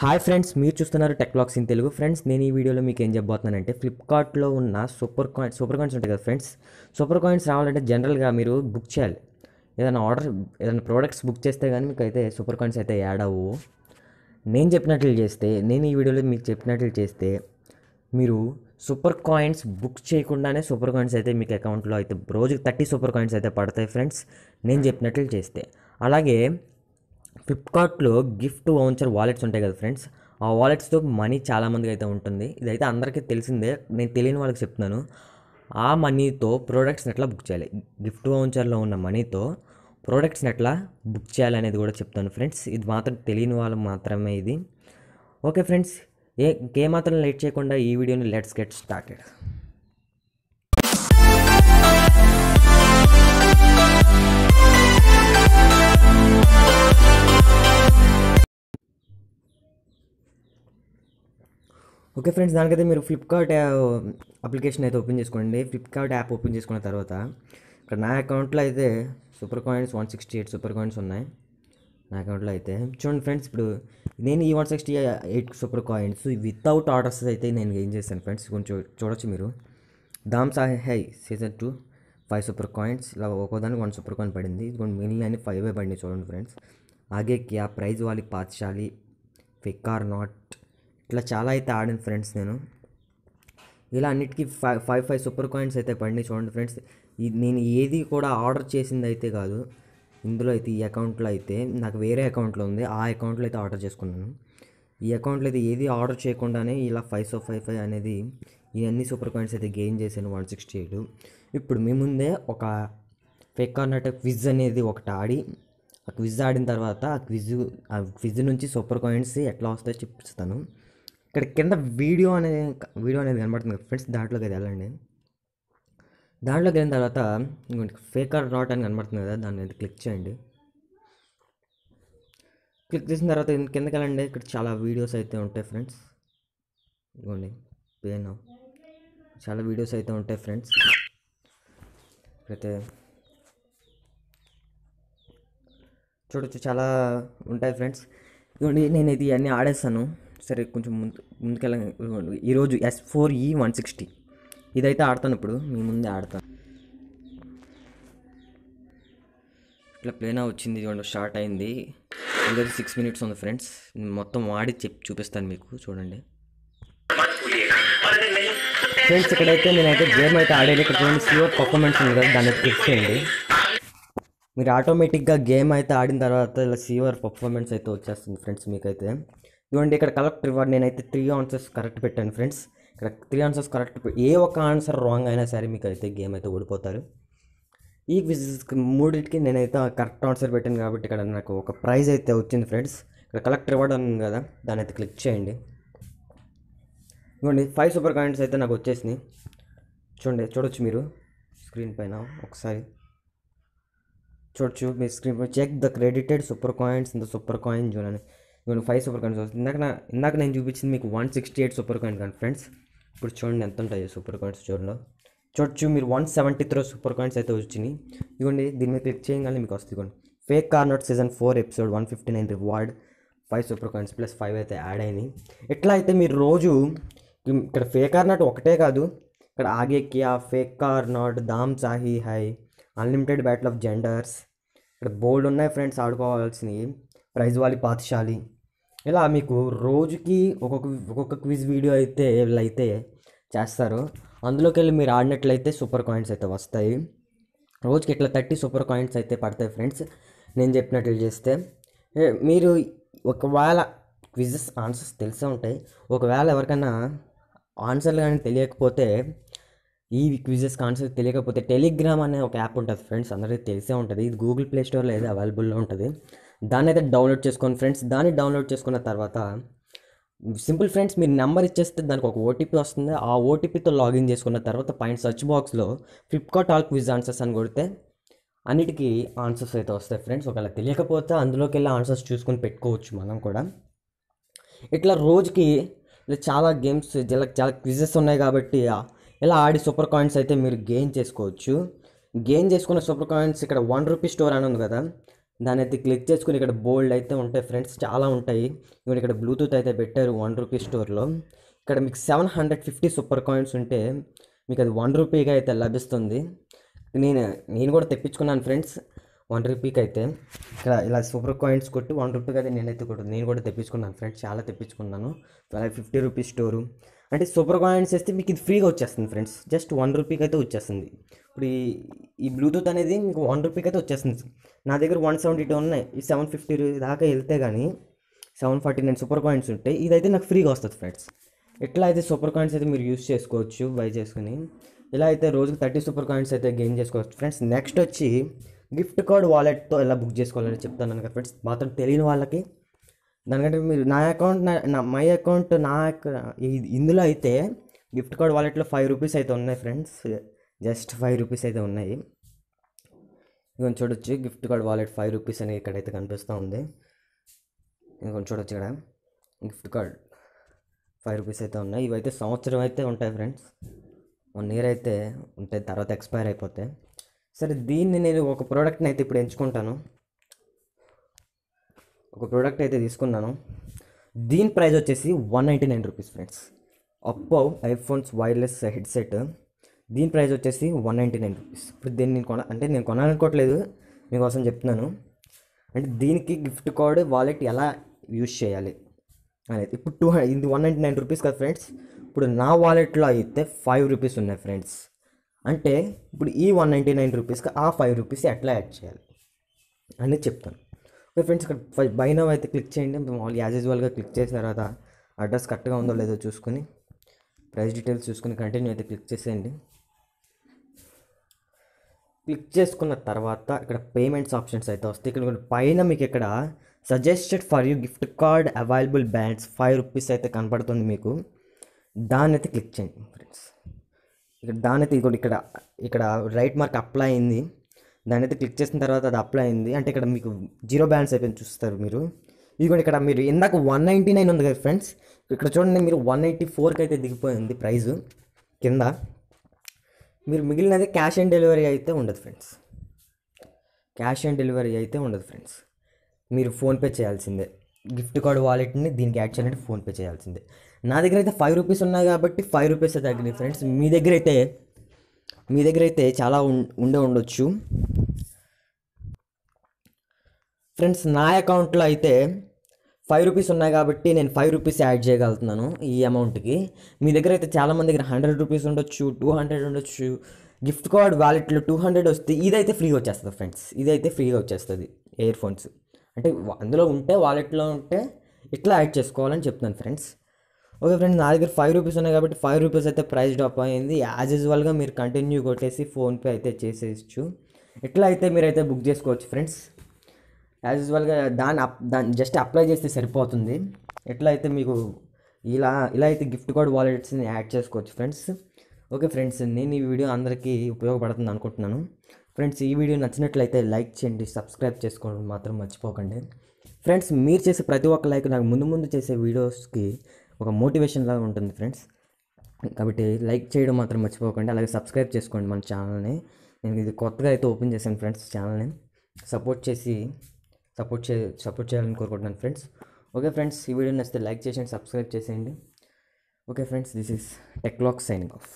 hi friends మీరు చూస్తున్నారు టెక్లాక్స్ in Telugu friends నేను ఈ వీడియోలో మీకు ఏం చెప్పబోతున్నానంటే ఫ్లిప్కార్ట్లో ఉన్న సూపర్ కాయిన్ సూపర్ కాయిన్స్ ఉంటాయి కదా ఫ్రెండ్స్ సూపర్ కాయిన్స్ రావాలంటే జనరల్గా మీరు బుక్ చేయాలి ఏదైనా ఆర్డర్ ఏదైనా ప్రోడక్ట్స్ బుక్ చేస్తే కానీ మీకు అయితే సూపర్ కాయిన్స్ అయితే యాడ్ అవ్వు నేను చెప్పినట్లు చేస్తే నేను ఈ వీడియోలో మీకు చెప్పినట్లు చేస్తే మీరు సూపర్ కాయిన్స్ బుక్ చేయకుండానే సూపర్ కాయిన్స్ అయితే మీకు అకౌంట్లో అయితే రోజుకి థర్టీ సూపర్ కాయిన్స్ అయితే పడతాయి ఫ్రెండ్స్ నేను చెప్పినట్లు చేస్తే అలాగే ఫ్లిప్కార్ట్లో గిఫ్ట్ వౌచర్ వాలెట్స్ ఉంటాయి కదా ఫ్రెండ్స్ ఆ వాలెట్స్తో మనీ చాలామందికి అయితే ఉంటుంది ఇదైతే అందరికీ తెలిసిందే నేను తెలియని వాళ్ళకి చెప్తున్నాను ఆ మనీతో ప్రోడక్ట్స్ని ఎట్లా బుక్ చేయాలి గిఫ్ట్ వౌచర్లో ఉన్న మనీతో ప్రోడక్ట్స్ని ఎట్లా బుక్ చేయాలనేది కూడా చెప్తాను ఫ్రెండ్స్ ఇది మాత్రం తెలియని వాళ్ళు మాత్రమే ఇది ఓకే ఫ్రెండ్స్ ఏ మాత్రం లేట్ చేయకుండా ఈ వీడియోని let's get started okay friends దానికైతే మీరు ఫ్లిప్కార్ట్ అప్లికేషన్ అయితే ఓపెన్ చేసుకోండి ఫ్లిప్కార్ట్ యాప్ ఓపెన్ చేసుకున్న తర్వాత ఇక్కడ నా అకౌంట్లో అయితే super coins one sixty eight super coins ఉన్నాయి నా అకౌంట్లో అయితే చూడండి ఫ్రెండ్స్ ఇప్పుడు నేను ఈ one sixty eight super coins without orders అయితే నేను ఏం చేశాను ఫ్రెండ్స్ కొంచెం చూడొచ్చు మీరు Daam Sahi Hai season two five super coins ఇలా ఒక్కోదానికి వన్ సూపర్ కాయిన్ పడింది కొన్ని మిగిలిన ఫైవ్ పడింది చూడండి ఫ్రెండ్స్ ఆగే క్యా ప్రైజ్ వాళ్ళకి పాతశాలి ఫిక్ ఆర్ నాట్ ఇట్లా చాలా అయితే ఆడాను ఫ్రెండ్స్ నేను ఇలా అన్నిటికీ five five five super coins అయితే పడినాయి చూడండి ఫ్రెండ్స్ నేను ఏది కూడా ఆర్డర్ చేసింది అయితే కాదు ఇందులో అయితే ఈ అకౌంట్లో అయితే నాకు వేరే అకౌంట్లో ఉంది ఆ అకౌంట్లో అయితే ఆర్డర్ చేసుకున్నాను ఈ అకౌంట్లో అయితే ఏది ఆర్డర్ చేయకుండానే ఇలా ఫైవ్ సో ఫైవ్ ఫైవ్ అనేది ఇవన్నీ సూపర్ కాయిన్స్ అయితే గెయిన్ చేశాను వన్ సిక్స్టీ ఎయిట్ ఇప్పుడు మీ ముందే ఒక ఫేక్ కార్నాటక్ క్విజ్ అనేది ఒకటి ఆడి ఆ క్విజ్ ఆడిన తర్వాత ఆ క్విజ్ ఆ క్విజ్ నుంచి సూపర్ కాయిన్స్ ఎట్లా వస్తాయో చూపిస్తాను ఇక్కడ కింద వీడియో అనేది వీడియో అనేది కనబడుతుంది కదా ఫ్రెండ్స్ దాంట్లోకి అది వెళ్ళండి దాంట్లోకి వెళ్ళిన తర్వాత ఫేకర్ రాట్ అని కనబడుతుంది కదా దాని మీద క్లిక్ చేయండి క్లిక్ చేసిన తర్వాత కిందకి వెళ్ళండి ఇక్కడ చాలా వీడియోస్ అయితే ఉంటాయి ఫ్రెండ్స్ ఇదిగోండి పేనా చాలా వీడియోస్ అయితే ఉంటాయి ఫ్రెండ్స్ అయితే చూడొచ్చు చాలా ఉంటాయి ఫ్రెండ్స్ ఇవ్వండి నేను ఇది అన్నీ ఆడేస్తాను సరే కొంచెం ముందు ముందుకెళ్ళి ఈరోజు ఎస్ ఫోర్ ఈ వన్ సిక్స్టీ e ఇదైతే ఆడతాను ఇప్పుడు మీ ముందే ఆడతాను ఇట్లా ప్లేనా వచ్చింది ఇదిగోండి స్టార్ట్ అయింది ఇదే సిక్స్ మినిట్స్ ఉంది ఫ్రెండ్స్ మొత్తం ఆడి చెప్ చూపిస్తాను మీకు చూడండి ఫ్రెండ్స్ ఇక్కడైతే నేనైతే గేమ్ అయితే ఆడాను ఇక్కడ చూడండి సిఓ పర్ఫార్మెన్స్ ఉంది కదా దాన్ని క్లిక్ చేయండి మీరు ఆటోమేటిక్గా గేమ్ అయితే ఆడిన తర్వాత ఇలా సివర్ పర్ఫార్మెన్స్ అయితే వచ్చేస్తుంది ఫ్రెండ్స్ మీకైతే చూడండి ఇక్కడ కలెక్ట్ రివార్డ్ నేనైతే త్రీ ఆన్సర్స్ కరెక్ట్ పెట్టాను ఫ్రెండ్స్ ఇక్కడ త్రీ ఆన్సర్స్ కరెక్ట్ ఏ ఒక్క ఆన్సర్ రాంగ్ అయినా సరే మీకు అయితే గేమ్ అయితే ఓడిపోతారు ఈ క్విజ్ మూడింటికి నేనైతే కరెక్ట్ ఆన్సర్ పెట్టాను కాబట్టి ఇక్కడ నాకు ఒక ప్రైజ్ అయితే వచ్చింది ఫ్రెండ్స్ ఇక్కడ కలెక్ట్ రివార్డ్ ఉంది కదా దాని అయితే క్లిక్ చేయండి ఇవ్వండి ఫైవ్ సూపర్ కాయిన్స్ అయితే నాకు వచ్చేసినాయి చూడండి చూడొచ్చు మీరు స్క్రీన్ పైన ఒకసారి చూడొచ్చు మీ స్క్రీన్ పైన check the credited super coins in the super coin చూడండి ఇవ్వండి ఫైవ్ సూపర్ కాయిన్స్ వస్తుంది ఇందాక నా ఇందాక నేను చూపించింది మీకు one sixty eight super coin కానీ ఫ్రెండ్స్ ఇప్పుడు చూడండి ఎంత ఉంటాయి సూపర్ కాయిన్స్ చూడండి చూడొచ్చు మీరు one seventy three super coins అయితే వచ్చినాయి ఇవ్వండి దీని మీద క్లిక్ చేయగానే మీకు వస్తుంది ఇవ్వండి fake or not season four episode one fifty nine reward five super coins plus five అయితే యాడ్ అయినాయి ఎట్లా అయితే మీరు రోజు ఇక్కడ ఫేక్ ఆర్ నాట్ ఒకటే కాదు ఇక్కడ ఆగే కియా fake or not Daam Sahi Hai unlimited battle of genders ఇక్కడ బోల్డ్ ఉన్నాయి ఫ్రెండ్స్ ఆడుకోవాల్సినవి ప్రైజ్ వాలి పాతశాలి ఇలా మీకు రోజుకి ఒక్కొక్క ఒక్కొక్క క్విజ్ వీడియో అయితే వీళ్ళైతే చేస్తారు అందులోకి వెళ్ళి మీరు ఆడినట్లయితే సూపర్ కాయిన్స్ అయితే వస్తాయి రోజుకి ఇట్లా థర్టీ సూపర్ కాయిన్స్ అయితే పడతాయి ఫ్రెండ్స్ నేను చెప్పినట్లు చేస్తే మీరు ఒకవేళ క్విజెస్ ఆన్సర్స్ తెలిసే ఉంటాయి ఒకవేళ ఎవరికైనా ఆన్సర్లు కానీ తెలియకపోతే ఈ క్విజెస్ ఆన్సర్ తెలియకపోతే టెలిగ్రామ్ అనే ఒక యాప్ ఉంటుంది ఫ్రెండ్స్ అందరికీ తెలిసే ఉంటుంది ఇది గూగుల్ ప్లే స్టోర్లో అయితే అవైలబుల్లో ఉంటుంది దాన్ని అయితే డౌన్లోడ్ చేసుకోండి ఫ్రెండ్స్ దాన్ని డౌన్లోడ్ చేసుకున్న తర్వాత సింపుల్ ఫ్రెండ్స్ మీరు నెంబర్ ఇచ్చేస్తే దానికి ఒక ఓటీపీ వస్తుంది ఆ ఓటీపీతో లాగిన్ చేసుకున్న తర్వాత పైన సెర్చ్ బాక్స్లో ఫ్లిప్కార్ట్ ఆల్ క్విజ్ ఆన్సర్స్ అని కొడితే అన్నిటికీ ఆన్సర్స్ అయితే వస్తాయి ఫ్రెండ్స్ ఒకవేళ తెలియకపోతే అందులోకి వెళ్ళి ఆన్సర్స్ చూసుకొని పెట్టుకోవచ్చు మనం కూడా ఇట్లా రోజుకి ఇలా చాలా గేమ్స్ ఇలా చాలా క్విజెస్ ఉన్నాయి కాబట్టి ఇలా ఆడి సూపర్ కాయిన్స్ అయితే మీరు గెయిన్ చేసుకోవచ్చు గెయిన్ చేసుకున్న సూపర్ కాయిన్స్ ఇక్కడ వన్ రూపీ స్టోర్ అని ఉంది కదా దాని అయితే క్లిక్ చేసుకుని ఇక్కడ బోల్డ్ అయితే ఉంటాయి ఫ్రెండ్స్ చాలా ఉంటాయి ఇవన్నీ ఇక్కడ బ్లూటూత్ అయితే పెట్టారు వన్ రూపీ స్టోర్లో ఇక్కడ మీకు seven hundred fifty super coins ఉంటే మీకు అది వన్ రూపీగా అయితే లభిస్తుంది నేను నేను కూడా తెప్పించుకున్నాను ఫ్రెండ్స్ వన్ రూపీకి అయితే ఇక్కడ ఇలా సూపర్ కాయిన్స్ కొట్టి వన్ రూపీకి అయితే నేనైతే కొట్టు నేను కూడా తెప్పించుకున్నాను ఫ్రెండ్స్ చాలా తెప్పించుకున్నాను అలాగే ఫిఫ్టీ రూపీస్ స్టోరు అంటే సూపర్ కాయిన్స్ వేస్తే మీకు ఇది ఫ్రీగా వచ్చేస్తుంది ఫ్రెండ్స్ జస్ట్ వన్ రూపీకి అయితే వచ్చేస్తుంది ఇప్పుడు ఈ ఈ బ్లూటూత్ అనేది మీకు వన్ రూపీకి అయితే వచ్చేస్తుంది నా దగ్గర వన్ సెవెంటీ టూ ఉన్నాయి ఈ సెవెన్ ఫిఫ్టీ దాకా వెళ్తే కానీ seven forty nine super coins ఉంటాయి ఇదైతే నాకు ఫ్రీగా వస్తుంది ఫ్రెండ్స్ ఇట్లా అయితే సూపర్ కాయిన్స్ అయితే మీరు యూస్ చేసుకోవచ్చు బై చేసుకుని ఇలా అయితే రోజుకి థర్టీ సూపర్ కాయిన్స్ అయితే గెయిన్ చేసుకోవచ్చు ఫ్రెండ్స్ నెక్స్ట్ వచ్చి గిఫ్ట్ కార్డ్ వాలెట్తో ఎలా బుక్ చేసుకోవాలని చెప్తాను అనగా ఫ్రెండ్స్ మాత్రం తెలియని వాళ్ళకి దానికంటే మీరు నా అకౌంట్ నా మై అకౌంట్ నా ఇందులో అయితే గిఫ్ట్ కార్డ్ వాలెట్లో ఫైవ్ రూపీస్ అయితే ఉన్నాయి ఫ్రెండ్స్ జస్ట్ ఫైవ్ రూపీస్ అయితే ఉన్నాయి ఇంకొంచెం చూడొచ్చు gift card wallet five rupees అని ఇక్కడైతే కనిపిస్తూ ఉంది ఇంకొంచెం చూడొచ్చు ఇక్కడ గిఫ్ట్ కార్డ్ ఫైవ్ రూపీస్ అయితే ఉన్నాయి ఇవైతే సంవత్సరం అయితే ఉంటాయి ఫ్రెండ్స్ వన్ ఇయర్ అయితే ఉంటాయి తర్వాత ఎక్స్పైర్ అయిపోతాయి సరే దీన్ని నేను ఒక ప్రోడక్ట్ని అయితే ఇప్పుడు ఎంచుకుంటాను ఒక ప్రోడక్ట్ అయితే తీసుకున్నాను దీని ప్రైస్ వచ్చేసి one ninety nine rupees friends Oppo iPhones wireless headset దీని ప్రైస్ వచ్చేసి వన్ నైంటీ నైన్ రూపీస్ ఇప్పుడు దీన్ని నేను కొన అంటే నేను కొనాలనుకోవట్లేదు మీకోసం చెప్తున్నాను అంటే దీనికి గిఫ్ట్ కార్డ్ వాలెట్ ఎలా యూజ్ చేయాలి అనేది ఇప్పుడు టూ ఇది వన్ నైంటీ నైన్ రూపీస్ కదా ఫ్రెండ్స్ ఇప్పుడు నా వాలెట్లో అయితే ఫైవ్ రూపీస్ ఉన్నాయి ఫ్రెండ్స్ అంటే ఇప్పుడు ఈ వన్ నైంటీ నైన్ రూపీస్కి ఆ ఫైవ్ రూపీస్ ఎట్లా యాడ్ చేయాలి అనేది చెప్తాను ఓకే ఫ్రెండ్స్ ఇక్కడ బై అయితే క్లిక్ చేయండి మామూలు యాజ్ యూజువల్గా క్లిక్ చేసిన తర్వాత అడ్రస్ కరెక్ట్గా ఉందో లేదో చూసుకుని ప్రైస్ డీటెయిల్స్ చూసుకుని కంటిన్యూ అయితే క్లిక్ చేసేయండి క్లిక్ చేసుకున్న తర్వాత ఇక్కడ పేమెంట్స్ ఆప్షన్స్ అయితే వస్తాయి ఇక్కడ పైన మీకు ఇక్కడ suggested for you gift card available brands five rupees అయితే కనపడుతుంది మీకు దాన్ని అయితే క్లిక్ చేయండి ఇక్కడ దానైతే ఇక్కడ ఇక్కడ రైట్ మార్క్ అప్లై అయింది దాని అయితే క్లిక్ చేసిన తర్వాత అది అప్లై అయింది అంటే ఇక్కడ మీకు జీరో బ్యాలెన్స్ అయిపోయింది చూస్తారు మీరు ఇదిగోండి ఇక్కడ మీరు ఇందాక వన్ నైంటీ నైన్ ఉంది కదా ఫ్రెండ్స్ ఇక్కడ చూడండి మీరు వన్ ఎయిటీ ఫోర్కి అయితే దిగిపోయింది ప్రైస్ కింద మీరు మిగిలినది క్యాష్ ఆన్ డెలివరీ అయితే ఉండదు ఫ్రెండ్స్ క్యాష్ ఆన్ డెలివరీ అయితే ఉండదు ఫ్రెండ్స్ మీరు ఫోన్పే చేయాల్సిందే గిఫ్ట్ కార్డ్ వాలెట్ని దీనికి యాడ్ చేయాలంటే ఫోన్పే చేయాల్సిందే నా దగ్గర అయితే ఫైవ్ రూపీస్ ఉన్నాయి కాబట్టి ఫైవ్ రూపీస్ తగ్గింది తగ్గినాయి ఫ్రెండ్స్ మీ దగ్గర అయితే మీ దగ్గర అయితే చాలా ఉండే ఉండొచ్చు ఫ్రెండ్స్ నా అకౌంట్లో అయితే ఫైవ్ రూపీస్ ఉన్నాయి కాబట్టి నేను ఫైవ్ రూపీస్ యాడ్ చేయగలుగుతున్నాను ఈ అమౌంట్కి మీ దగ్గర అయితే చాలామంది దగ్గర హండ్రెడ్ రూపీస్ ఉండొచ్చు టూ హండ్రెడ్ ఉండొచ్చు గిఫ్ట్ కార్డ్ వాలెట్లో టూ హండ్రెడ్ వస్తే ఇదైతే ఫ్రీగా వచ్చేస్తుంది ఫ్రెండ్స్ ఇదైతే ఫ్రీగా వచ్చేస్తుంది ఇయర్ ఫోన్స్ అంటే అందులో ఉంటే వాలెట్లో ఉంటే ఇట్లా యాడ్ చేసుకోవాలని చెప్తున్నాను ఫ్రెండ్స్ ఓకే ఫ్రెండ్స్ నా దగ్గర ఫైవ్ రూపీస్ ఉన్నాయి కాబట్టి ఫైవ్ రూపీస్ అయితే ప్రైస్ డ్రాప్ అయింది యాజ్ యూజువల్గా మీరు కంటిన్యూ కొట్టేసి ఫోన్పే అయితే చేసేయచ్చు ఇట్లా అయితే మీరు అయితే బుక్ చేసుకోవచ్చు ఫ్రెండ్స్ యాజ్ యూజువల్గా దాన్ని అప్ దాన్ని జస్ట్ అప్లై చేస్తే సరిపోతుంది ఎట్లా అయితే మీకు ఇలా ఇలా అయితే గిఫ్ట్ కార్డ్ వాలెట్స్ని యాడ్ చేసుకోవచ్చు ఫ్రెండ్స్ ఓకే ఫ్రెండ్స్ నేను ఈ వీడియో అందరికీ ఉపయోగపడుతుంది అనుకుంటున్నాను ఫ్రెండ్స్ ఈ వీడియో నచ్చినట్లయితే లైక్ చేయండి సబ్స్క్రైబ్ చేసుకోవడం మాత్రం మర్చిపోకండి ఫ్రెండ్స్ మీరు చేసే ప్రతి ఒక్క లైక్ నాకు ముందు ముందు చేసే వీడియోస్కి ఒక మోటివేషన్ లాగా ఉంటుంది ఫ్రెండ్స్ కాబట్టి లైక్ చేయడం మాత్రం మర్చిపోకండి అలాగే సబ్స్క్రైబ్ చేసుకోండి మన ఛానల్ని నేను ఇది కొత్తగా అయితే ఓపెన్ చేశాను ఫ్రెండ్స్ ఛానల్ని సపోర్ట్ చేసి సపోర్ట్ చే సపోర్ట్ చేయాలని కోరుకుంటున్నాను ఫ్రెండ్స్ ఓకే ఫ్రెండ్స్ ఈ వీడియో నచ్చితే లైక్ చేసేయండి సబ్స్క్రైబ్ చేసేయండి ఓకే ఫ్రెండ్స్ దిస్ ఈస్ టెక్లాక్ సైనింగ్ ఆఫ్